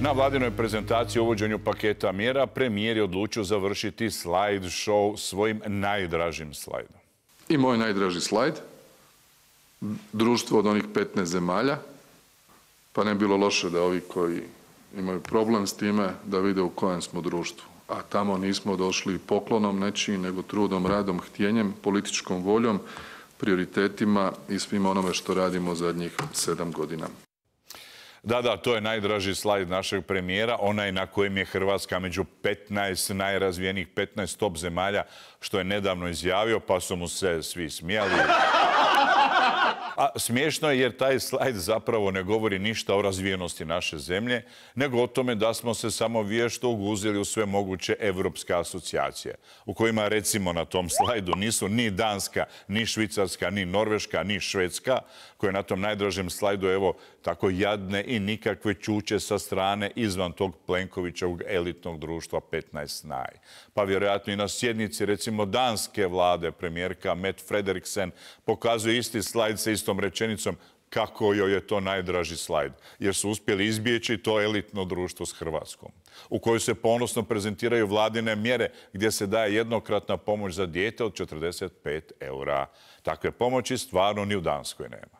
Na vladinoj prezentaciji o uvođenju paketa mjera premijer je odlučio završiti slajd show svojim najdražim slajdom. I moj najdraži slajd, društvo od onih 15 zemalja, pa ne bilo loše da ovi koji imaju problem s time da vide u kojem smo društvu. A tamo nismo došli poklonom nečiji, nego trudom, radom, htjenjem, političkom voljom, prioritetima i svim onome što radimo zadnjih sedam godina. Da, da, to je najdraži slajd našeg premijera, onaj na kojem je Hrvatska među 15 najrazvijenih, 15 top zemalja, što je nedavno izjavio, pa su mu se svi smijali. A smiješno je jer taj slajd zapravo ne govori ništa o razvijenosti naše zemlje, nego o tome da smo se samo vješto uguzili u sve moguće evropske asocijacije, u kojima recimo na tom slajdu nisu ni Danska, ni Švicarska, ni Norveška, ni Švedska, koje na tom najdražem slajdu evo tako jadne i nikakve čuče sa strane izvan tog Plenkovićevog elitnog društva 15 naj. Pa vjerojatno i na sjednici recimo danske vlade premijerka Matt Frederiksen pokazuje isti slajd sa istom rečenicom kako joj je to najdraži slajd, jer su uspjeli izbjeći to elitno društvo s Hrvatskom, u kojoj se ponosno prezentiraju vladine mjere gdje se daje jednokratna pomoć za dijete od 45 eura. Takve pomoći stvarno ni u Danskoj nema.